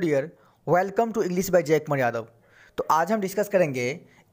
dear welcome to English by Jay Kumar Yadav तो आज हम डिस्कस करेंगे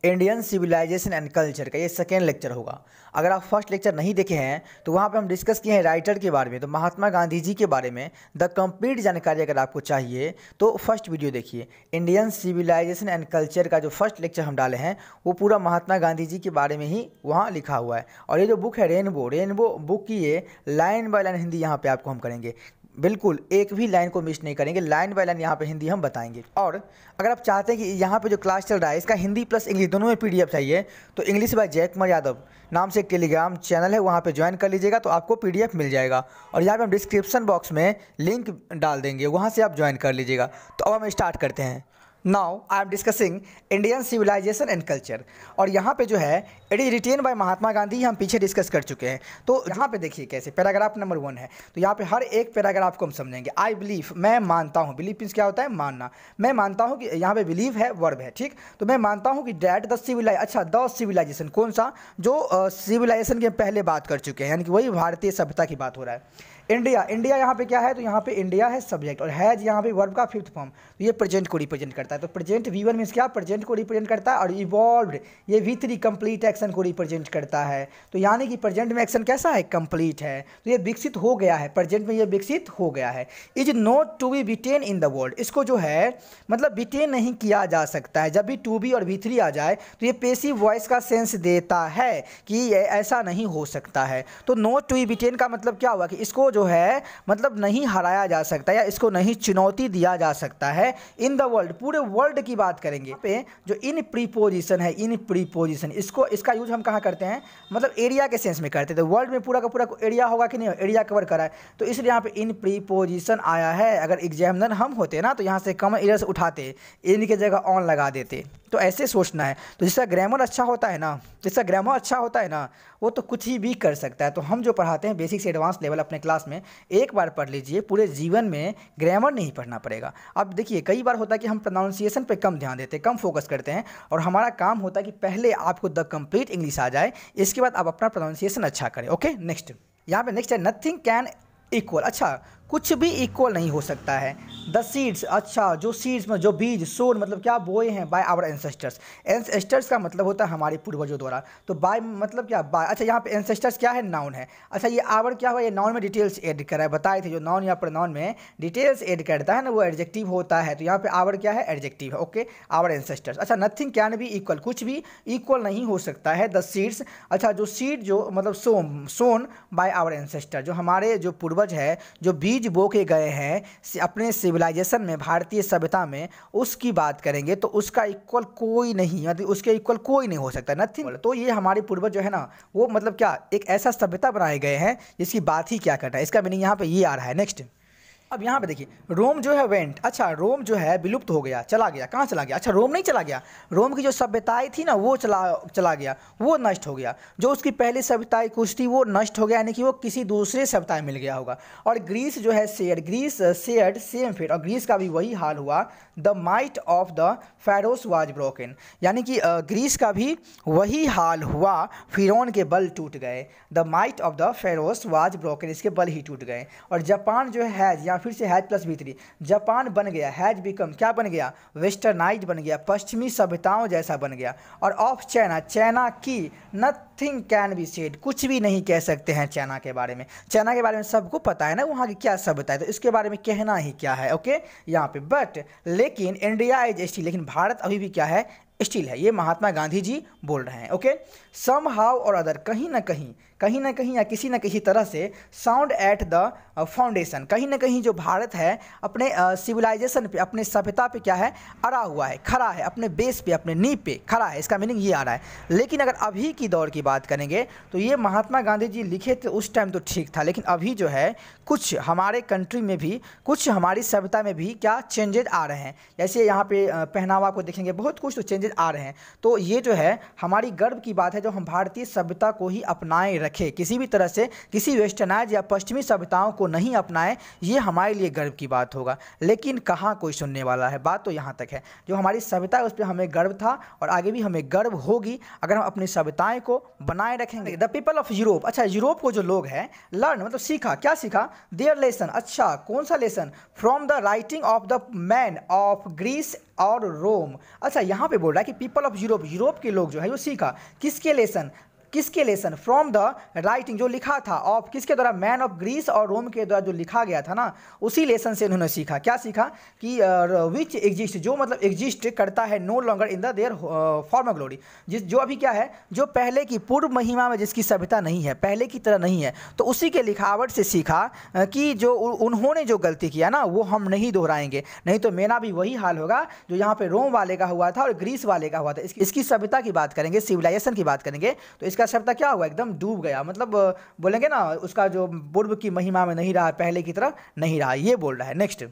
इंडियन सिविलाइजेशन एंड कल्चर का ये सेकेंड लेक्चर होगा अगर आप फर्स्ट लेक्चर नहीं देखे हैं तो वहाँ पे हम डिस्कस किए हैं राइटर के बारे में तो महात्मा गांधी जी के बारे में द कंप्लीट जानकारी अगर आपको चाहिए तो फर्स्ट वीडियो देखिए इंडियन सिविलाइजेशन एंड कल्चर का जो फर्स्ट लेक्चर हम डाले हैं वो पूरा महात्मा गांधी जी के बारे में ही वहाँ लिखा हुआ है और ये जो बुक है रेनबो रेनबो बुक की ये लाइन बाय लाइन हिंदी यहाँ पर आपको हम करेंगे बिल्कुल एक भी लाइन को मिस नहीं करेंगे लाइन बाय लाइन यहाँ पे हिंदी हम बताएंगे और अगर आप चाहते हैं कि यहाँ पे जो क्लास चल रहा है इसका हिंदी प्लस इंग्लिश दोनों में पीडीएफ चाहिए तो इंग्लिश बाय जय कुमार यादव नाम से एक टेलीग्राम चैनल है वहाँ पे ज्वाइन कर लीजिएगा तो आपको पीडीएफ मिल जाएगा और यहाँ पर हम डिस्क्रिप्शन बॉक्स में लिंक डाल देंगे वहाँ से आप ज्वाइन कर लीजिएगा तो अब हम स्टार्ट करते हैं now I am discussing Indian civilization and culture और यहाँ पे जो है it is written by Mahatma Gandhi हम पीछे डिस्कस कर चुके हैं तो यहाँ पे देखिए कैसे पैराग्राफ नंबर वन है तो यहाँ पे हर एक पैराग्राफ को हम समझेंगे आई बिलीव मैं मानता हूँ बिलीव मीन्स क्या होता है मानना मैं मानता हूँ कि यहाँ पे बिलीव है वर्ब है ठीक तो मैं मानता हूँ कि डैट द सिविलाइज अच्छा द सिविलाइजेशन कौन सा जो सिविलाइजेशन uh, के पहले बात कर चुके हैं यानी कि वही भारतीय सभ्यता की बात हो रहा है इंडिया इंडिया यहाँ पे क्या है तो यहाँ पे इंडिया है सब्जेक्ट और हैज यहाँ पे वर्ब का फिफ्थ फॉर्म तो ये प्रेजेंट को रिप्रेजेंट करता है तो प्रेजेंट वी वन मीन्स क्या प्रेजेंट को रिप्रेजेंट करता है और इवॉल्व ये वी थ्री कंप्लीट एक्शन को रिप्रेजेंट करता है तो यानी कि प्रेजेंट में एक्शन कैसा है कंप्लीट है तो ये विकसित हो गया है प्रेजेंट में ये विकसित हो गया है is not to be beaten in the world इसको जो है मतलब बिटेन नहीं किया जा सकता है जब भी टू बी और वी थ्री आ जाए तो ये पेशी वॉइस का सेंस देता है कि ये ऐसा नहीं हो सकता है तो नॉट टू बी बिटेन का मतलब क्या हुआ कि इसको जो है मतलब नहीं हराया जा सकता या इसको नहीं चुनौती दिया जा सकता है इन द वर्ल्ड पूरे वर्ल्ड की बात करेंगे पे जो इन प्रीपोजिशन है इन प्रीपोजिशन इसको इसका यूज हम कहाँ करते हैं मतलब एरिया के सेंस में करते थे वर्ल्ड तो में पूरा का पूरा एरिया होगा कि नहीं एरिया कवर करा है तो इसलिए यहाँ पे इन प्रीपोजिशन आया है अगर एग्जामिनर हम होते ना तो यहाँ से कम एरिया उठाते इन की जगह ऑन लगा देते तो ऐसे सोचना है तो जिसका ग्रामर अच्छा होता है ना जिसका ग्रामर अच्छा होता है ना वो तो कुछ ही भी कर सकता है तो हम जो पढ़ाते हैं बेसिक से एडवांस लेवल अपने क्लास में एक बार पढ़ लीजिए पूरे जीवन में ग्रामर नहीं पढ़ना पड़ेगा अब देखिए कई बार होता है कि हम प्रोनाउंसिएशन पर कम ध्यान देते हैं कम फोकस करते हैं और हमारा काम होता है कि पहले आपको द कंप्लीट इंग्लिश आ जाए इसके बाद आप अपना प्रोनाउंसिएशन अच्छा करें ओके नेक्स्ट यहाँ पे नेक्स्ट है नथिंग कैन इक्वल अच्छा कुछ भी इक्वल नहीं हो सकता है द सीड्स अच्छा जो सीड्स में जो बीज सोन मतलब क्या बोए हैं बाय आवर एंसेस्टर्स एंसेस्टर्स का मतलब होता है हमारे पूर्वजों द्वारा तो बाय मतलब क्या बाय अच्छा यहाँ पे एंसेस्टर्स क्या है नाउन है अच्छा ये आवर क्या हुआ ये नाउन में डिटेल्स एड कराए है बताए थे जो नाउन या नाउन में डिटेल्स एड करता है ना वो एडजेक्टिव होता है तो यहाँ पे आवर क्या है एडजेक्टिव है ओके आवर एंसेस्टर्स अच्छा नथिंग कैन भी इक्वल कुछ भी इक्वल नहीं हो सकता है द सीड्स अच्छा जो सीड जो मतलब some sown by our ancestor जो हमारे जो पूर्वज है जो बीज बीज बो के गए हैं अपने सिविलाइजेशन में भारतीय सभ्यता में उसकी बात करेंगे तो उसका इक्वल कोई नहीं मतलब उसके इक्वल कोई नहीं हो सकता नथिंग तो ये हमारे पूर्वज जो है ना वो मतलब क्या एक ऐसा सभ्यता बनाए गए हैं जिसकी बात ही क्या करना है इसका मीनिंग यहाँ पर ये आ रहा है नेक्स्ट अब यहाँ पे देखिए रोम जो है वेंट अच्छा रोम जो है विलुप्त हो गया चला गया कहाँ चला गया अच्छा रोम नहीं चला गया रोम की जो सभ्यताएँ थी ना वो चला चला गया वो नष्ट हो गया जो उसकी पहली सभ्यताएँ कुछ थी वो नष्ट हो गया यानी कि वो किसी दूसरे सभ्यता मिल गया होगा और ग्रीस जो है share Greece share same fate और ग्रीस का भी वही हाल हुआ the might of the Pharaohs was broken यानी कि ग्रीस का भी वही हाल हुआ फिरौन के बल टूट गए the might of the Pharaohs was broken इसके बल ही टूट गए और जापान जो है या फिर से हैज प्लस भी थ्री जापान बन गया हैज बिकम क्या बन गया वेस्टर्नाइज बन गया पश्चिमी सभ्यताओं जैसा बन गया और ऑफ चाइना चाइना की नथिंग कैन बी सेड कुछ भी नहीं कह सकते हैं चाइना के बारे में चाइना के बारे में सबको पता है ना वहाँ की क्या सभ्यता है तो इसके बारे में कहना ही क्या है ओके यहाँ पे बट लेकिन इंडिया इज स्टील लेकिन भारत अभी भी क्या है स्टील है ये महात्मा गांधी जी बोल रहे हैं ओके सम हाउ और अदर कहीं ना कहीं कहीं ना कहीं या किसी न किसी तरह से साउंड एट द फाउंडेशन कहीं ना कहीं जो भारत है अपने सिविलाइजेशन uh, पे अपने सभ्यता पे क्या है अड़ा हुआ है खड़ा है अपने बेस पे अपने नींव पे खड़ा है इसका मीनिंग ये आ रहा है लेकिन अगर अभी की दौर की बात करेंगे तो ये महात्मा गांधी जी लिखे थे उस टाइम तो ठीक था लेकिन अभी जो है कुछ हमारे कंट्री में भी कुछ हमारी सभ्यता में भी क्या चेंजेज आ रहे हैं जैसे यहाँ पे uh, पहनावा को देखेंगे बहुत कुछ तो चेंजेज आ रहे हैं तो ये जो है हमारी गर्व की बात है जो हम भारतीय सभ्यता को ही अपनाए रखे किसी भी तरह से किसी वेस्टर्नाइज या पश्चिमी सभ्यताओं को नहीं अपनाए ये हमारे लिए गर्व की बात होगा लेकिन कहाँ कोई सुनने वाला है बात तो यहाँ तक है जो हमारी सभ्यता है उस पर हमें गर्व था और आगे भी हमें गर्व होगी अगर हम अपनी सभ्यताएँ को बनाए रखेंगे द पीपल ऑफ यूरोप अच्छा यूरोप को जो लोग हैं लर्न मतलब सीखा क्या सीखा देयर लेसन अच्छा कौन सा lesson from the writing of the man of Greece और रोम अच्छा यहाँ पे बोल रहा है कि पीपल ऑफ यूरोप यूरोप के लोग जो है वो सीखा किसके लेसन किसके लेसन फ्रॉम द राइटिंग जो लिखा था ऑफ किसके द्वारा मैन ऑफ ग्रीस और रोम के द्वारा जो लिखा गया था ना उसी लेसन से इन्होंने सीखा क्या सीखा कि विच एग्जिस्ट जो मतलब एग्जिस्ट करता है no longer in the their form glory जिस जो अभी क्या है जो पहले की पूर्व महिमा में जिसकी सभ्यता नहीं है पहले की तरह नहीं है तो उसी के लिखावट से सीखा कि जो उन्होंने जो गलती किया ना वो हम नहीं दोहराएंगे नहीं तो मेरा भी वही हाल होगा जो यहाँ पे रोम वाले का हुआ था और ग्रीस वाले का हुआ था इसकी सभ्यता की बात करेंगे सिविलाइजेशन की बात करेंगे तो इसका उनका सभ्यता क्या हुआ एकदम डूब गया मतलब बोलेंगे ना उसका जो पूर्व की महिमा में नहीं रहा पहले की तरह नहीं रहा ये बोल रहा है नेक्स्ट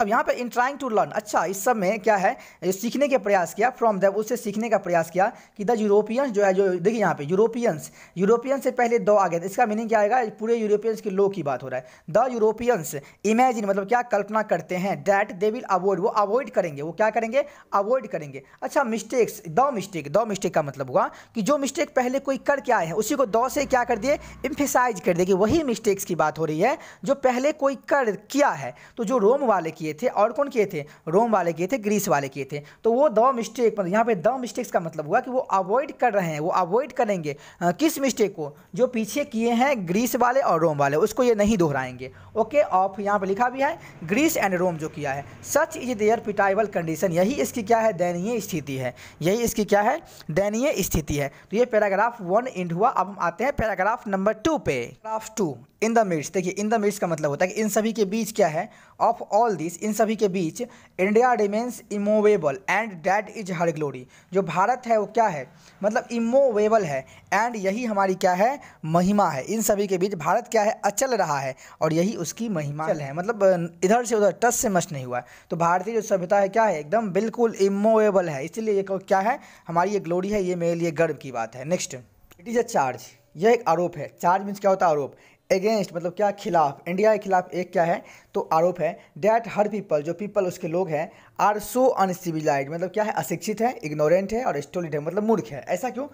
अब यहाँ पे इन ट्राइंग टू लर्न अच्छा इस सब में क्या है सीखने के प्रयास किया फ्रॉम दैब उससे सीखने का प्रयास किया कि द यूरोपियंस जो है जो देखिए यहाँ पे यूरोपियंस यूरोपियंस से पहले द आ गया इसका मीनिंग क्या आएगा पूरे यूरोपियंस के लोग की बात हो रहा है द यूरोपियंस इमेजिन मतलब क्या कल्पना करते हैं डैट दे विल अवॉइड वो अवॉइड करेंगे वो क्या करेंगे अवॉइड करेंगे अच्छा mistakes the mistake the mistake का मतलब हुआ कि जो मिस्टेक पहले कोई करके आए हैं उसी को दो से क्या कर दिए इम्फेसाइज कर दिए कि वही मिस्टेक्स की बात हो रही है जो पहले कोई कर किया है तो जो रोम वाले किए किए थे और कौन किए थे रोम वाले किए थे ग्रीस वाले किए थे तो वो द मिस्टेक मतलब यहाँ पे द मिस्टेक्स का मतलब हुआ कि वो अवॉइड कर रहे हैं वो अवॉइड करेंगे आ, किस मिस्टेक को जो पीछे किए हैं ग्रीस वाले और रोम वाले उसको ये नहीं दोहराएंगे ओके ऑफ यहाँ पर लिखा भी है ग्रीस एंड रोम जो किया है such is their pitiable condition यही इसकी क्या है दयनीय स्थिति है यही इसकी क्या है दयनीय स्थिति है तो ये पैराग्राफ वन इंड हुआ अब हम आते हैं पैराग्राफ नंबर टू पे paragraph two in the midst देखिए इन द मिड्स का मतलब होता है कि इन सभी के बीच क्या है ऑफ ऑल दिस इन सभी के बीच India remains immovable and that is her glory जो भारत है वो क्या है मतलब इमोवेबल है एंड यही हमारी क्या है महिमा है इन सभी के बीच भारत क्या है अचल रहा है और यही उसकी महिमा है मतलब इधर से उधर टस से मच नहीं हुआ है तो भारतीय जो सभ्यता है क्या है एकदम बिल्कुल इमोवेबल है इसीलिए ये क्या है हमारी ये ग्लोरी है ये मेरे लिए गर्व की बात है next it is a charge यह एक आरोप है चार्ज मीन्स क्या होता है आरोप अगेंस्ट मतलब क्या खिलाफ इंडिया के खिलाफ एक क्या है तो आरोप है दैट हर पीपल जो पीपल उसके लोग हैं आर सो अनसिविलाइज मतलब क्या है अशिक्षित है इग्नोरेंट है और स्टोलिड है मतलब मूर्ख है ऐसा क्यों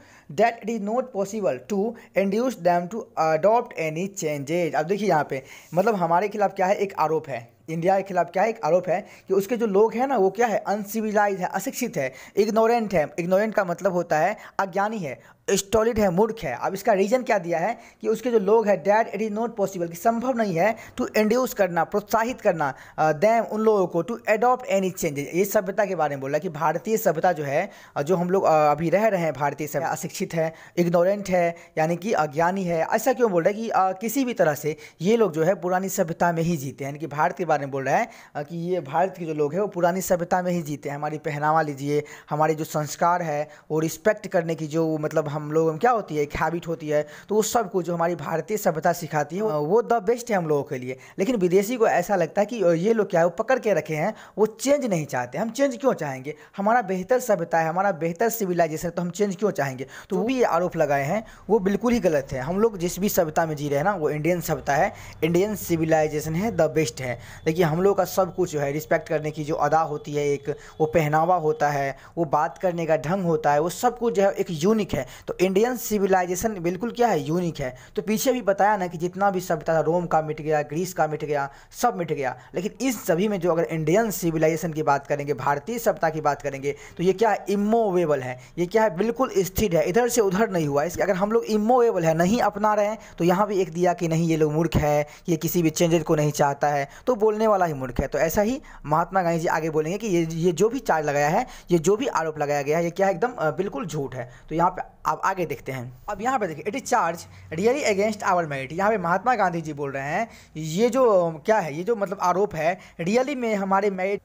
that it is not possible to induce them to adopt any changes अब देखिए यहाँ पे मतलब हमारे खिलाफ क्या है एक आरोप है इंडिया के खिलाफ क्या एक आरोप है कि उसके जो लोग हैं ना वो क्या है अनसिविलाइज है अशिक्षित है इग्नोरेंट है इग्नोरेंट का मतलब होता है अज्ञानी है स्टॉलिड है मूर्ख है अब इसका रीज़न क्या दिया है कि उसके जो लोग हैं that it is not possible कि संभव नहीं है टू इंड्यूस करना प्रोत्साहित करना दैम उन लोगों को टू एडॉप्ट एनी चेंजेस ये सभ्यता के बारे में बोला कि भारतीय सभ्यता जो है जो हम लोग अभी रह रहे हैं भारतीय सभ्यता अशिक्षित है इग्नोरेंट है यानी कि अज्ञानी है ऐसा क्यों बोल रहा है कि किसी भी तरह से ये लोग जो है पुरानी सभ्यता में ही जीते हैं यानी कि भारतीय बारे में बोल रहा है कि ये भारत के जो लोग हैं वो पुरानी सभ्यता में ही जीते हैं हमारी पहनावा लीजिए हमारे जो संस्कार है वो रिस्पेक्ट करने की जो मतलब हम लोगों में क्या होती है एक हैबिट होती है तो वो सब कुछ जो हमारी भारतीय सभ्यता सिखाती है वो द बेस्ट है हम लोगों के लिए लेकिन विदेशी को ऐसा लगता है कि ये लोग क्या है वो पकड़ के रखे हैं वो चेंज नहीं चाहते हम चेंज क्यों चाहेंगे हमारा बेहतर सभ्यता है हमारा बेहतर सिविलाइजेशन तो हम चेंज क्यों चाहेंगे तो वो भी ये आरोप लगाए हैं वो बिल्कुल ही गलत है हम लोग जिस भी सभ्यता में जी रहे हैं ना वो इंडियन सभ्यता है इंडियन सिविलाइजेशन है द बेस्ट है देखिए हम लोग का सब कुछ जो है रिस्पेक्ट करने की जो अदा होती है एक वो पहनावा होता है वो बात करने का ढंग होता है वो सब कुछ जो है एक यूनिक है तो इंडियन सिविलाइजेशन बिल्कुल क्या है यूनिक है तो पीछे भी बताया ना कि जितना भी सभ्यता था रोम का मिट गया ग्रीस का मिट गया सब मिट गया लेकिन इस सभी में जो अगर इंडियन सिविलाइजेशन की बात करेंगे भारतीय सभ्यता की बात करेंगे तो ये क्या है इमोवेबल है ये क्या है बिल्कुल स्थिर है इधर से उधर नहीं हुआ इसके अगर हम लोग इमोवेबल है नहीं अपना रहे हैं तो यहाँ भी एक दिया कि नहीं ये लोग मूर्ख है ये किसी भी चेंजेज को नहीं चाहता है तो बोल बोलने वाला ही मूर्ख है तो ऐसा ही महात्मा गांधी जी आगे बोलेंगे कि ये ये जो भी चार्ज लगाया है ये जो भी आरोप लगाया गया है ये क्या है एकदम बिल्कुल झूठ है तो यहाँ पे आप आगे देखते हैं अब यहाँ पे देखिए it is charge really against our merit यहाँ पे महात्मा गांधी जी बोल रहे हैं ये जो क्या है ये जो मतलब आरोप है रियली में हमारे मेरिट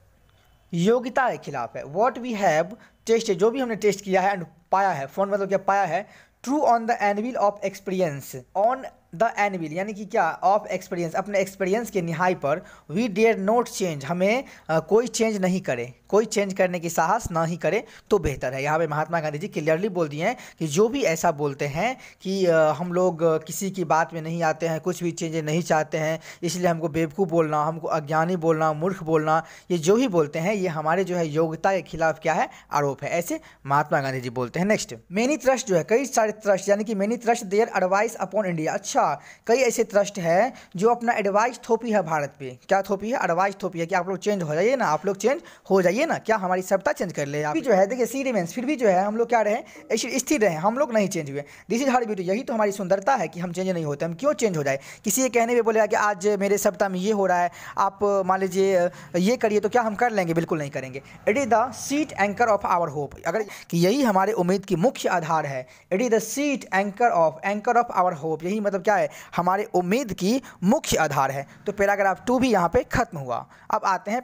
योग्यता के खिलाफ है वॉट वी हैव टेस्ट जो भी हमने टेस्ट किया है एंड पाया है फोन मतलब क्या पाया है true on the anvil of experience on the anvil यानी कि क्या ऑफ एक्सपीरियंस अपने एक्सपीरियंस के निहाई पर वी डेयर नोट चेंज हमें आ, कोई चेंज नहीं करे कोई चेंज करने की साहस ना ही करे तो बेहतर है यहाँ पे महात्मा गांधी जी क्लियरली बोल दिए हैं कि जो भी ऐसा बोलते हैं कि आ, हम लोग किसी की बात में नहीं आते हैं कुछ भी चेंज नहीं चाहते हैं इसलिए हमको बेवकूफ़ बोलना हमको अज्ञानी बोलना मूर्ख बोलना ये जो भी बोलते हैं ये हमारे जो है योग्यता के खिलाफ क्या है आरोप है ऐसे महात्मा गांधी जी बोलते हैं नेक्स्ट मेनी ट्रस्ट जो है कई सारे ट्रस्ट यानी कि many trust their advice upon India अच्छा अच्छा कई ऐसे ट्रस्ट है जो अपना एडवाइस थोपी है भारत पे क्या थोपी है एडवाइस थोपी है कि आप लोग चेंज हो जाइए ना आप लोग चेंज हो जाइए ना क्या हमारी सभ्यता चेंज कर ले आप भी जो है देखिए सी रिमेंस फिर भी जो है हम लोग क्या रहे स्थिर रहे हम लोग नहीं चेंज हुए दिस इज हर ब्यूटी यही तो हमारी सुंदरता है कि हम चेंज नहीं होते हम क्यों चेंज हो जाए किसी के कहने में बोलेगा कि आज मेरे सभ्यता में ये हो रहा है आप मान लीजिए ये करिए तो क्या हम कर लेंगे बिल्कुल नहीं करेंगे it is the sheet anchor of our hope अगर कि यही हमारे उम्मीद की मुख्य आधार है it is the sheet anchor of anchor of our hope यही मतलब क्या है हमारे उम्मीद की मुख्य आधार है तो पैराग्राफ टू भी यहाँ पे खत्म हुआ अब आते हैं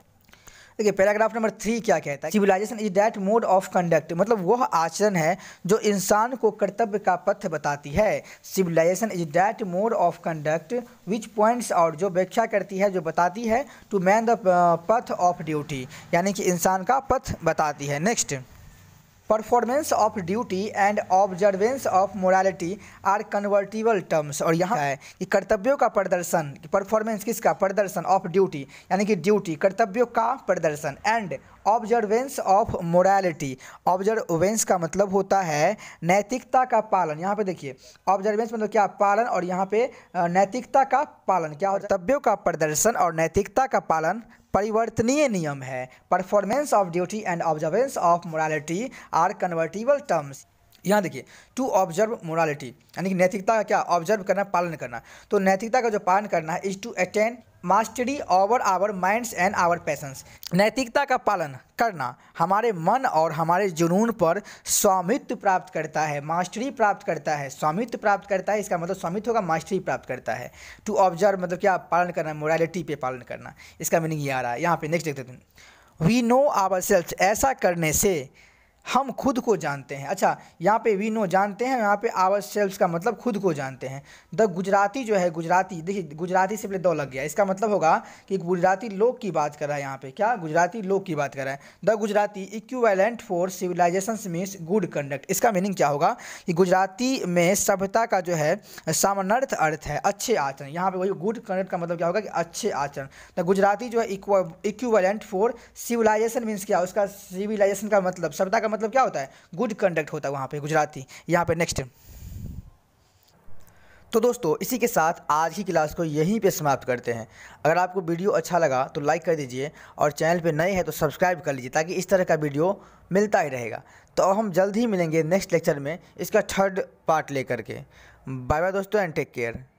देखिए पैराग्राफ नंबर थ्री क्या कहता है civilization is that mode of conduct मतलब वह आचरण है जो इंसान को कर्तव्य का पथ बताती है civilization is that mode of conduct which points out जो व्याख्या करती है जो बताती है to man the path of duty यानी कि इंसान का पथ बताती है next performance of duty and observance of morality are convertible terms और यहाँ है कि कर्तव्यों का प्रदर्शन परफॉर्मेंस किसका प्रदर्शन ऑफ ड्यूटी यानी कि ड्यूटी कर्तव्यों का प्रदर्शन and observance of morality observance का मतलब होता है नैतिकता का पालन यहाँ पे देखिए ऑब्जर्वेंस मतलब क्या पालन और यहाँ पे नैतिकता का पालन क्या कर्तव्यों का प्रदर्शन और नैतिकता का पालन परिवर्तनीय नियम है performance of duty and observance of morality are convertible terms यहाँ देखिए टू ऑब्जर्व मोरालिटी यानी कि नैतिकता का क्या ऑब्जर्व करना पालन करना तो नैतिकता का जो पालन करना है is to attend mastery over our minds and our passions नैतिकता का पालन करना हमारे मन और हमारे जुनून पर स्वामित्व प्राप्त करता है मास्टरी प्राप्त करता है स्वामित्व प्राप्त करता है इसका मतलब स्वामित्व का मास्टरी प्राप्त करता है टू ऑब्जर्व मतलब क्या पालन करना मोरालिटी पे पालन करना इसका मीनिंग ये आ रहा है यहाँ पे नेक्स्ट देखते हैं वी नो आवर सेल्फ ऐसा करने से हम खुद को जानते हैं अच्छा यहाँ पे वी नो जानते हैं यहाँ पे आवर सेल्फ का मतलब खुद को जानते हैं द गुजराती जो है गुजराती देखिए गुजराती से पहले दो लग गया इसका मतलब होगा कि गुजराती लोग की बात कर रहा है यहाँ पे क्या गुजराती लोग की बात कर रहा है the Gujarati equivalent for civilization means good conduct इसका मीनिंग क्या होगा कि गुजराती में सभ्यता का जो है सामानार्थ अर्थ है अच्छे आचरण यहाँ पे वही गुड कंडक्ट का मतलब क्या होगा कि अच्छे आचरण द गुजराती जो है इक्वेलेंट फॉर सिविलाइजेशन मीन्स क्या उसका सिविलाइजेशन का मतलब सभ्यता का मतलब मतलब क्या होता है गुड कंडक्ट होता है वहाँ पर गुजराती यहाँ पर नेक्स्ट तो दोस्तों इसी के साथ आज की क्लास को यहीं पे समाप्त करते हैं अगर आपको वीडियो अच्छा लगा तो लाइक कर दीजिए और चैनल पे नए हैं तो सब्सक्राइब कर लीजिए ताकि इस तरह का वीडियो मिलता ही रहेगा तो अब हम जल्द ही मिलेंगे नेक्स्ट लेक्चर में इसका थर्ड पार्ट लेकर के बाय बाय दोस्तों एंड टेक केयर